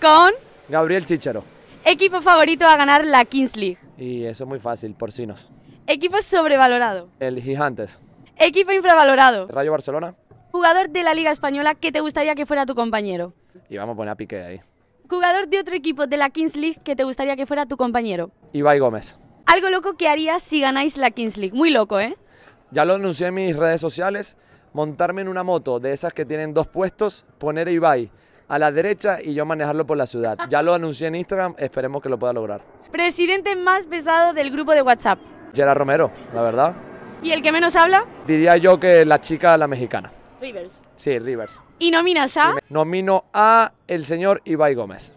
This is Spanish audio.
Con. Gabriel Sichero Equipo favorito a ganar la Kings League. Y eso es muy fácil, porcinos. Equipo sobrevalorado. El Gigantes. Equipo infravalorado. Rayo Barcelona. Jugador de la Liga Española que te gustaría que fuera tu compañero. Y vamos a poner a Piqué ahí. Jugador de otro equipo de la Kings League que te gustaría que fuera tu compañero. Ibai Gómez. Algo loco que harías si ganáis la Kings League. Muy loco, ¿eh? Ya lo anuncié en mis redes sociales. Montarme en una moto de esas que tienen dos puestos, poner a Ibai a la derecha y yo manejarlo por la ciudad. Ya lo anuncié en Instagram, esperemos que lo pueda lograr. Presidente más pesado del grupo de WhatsApp. Gerard Romero, la verdad. ¿Y el que menos habla? Diría yo que la chica, la mexicana. Rivers. Sí, Rivers. ¿Y nominas a? Nomino a el señor Ibai Gómez.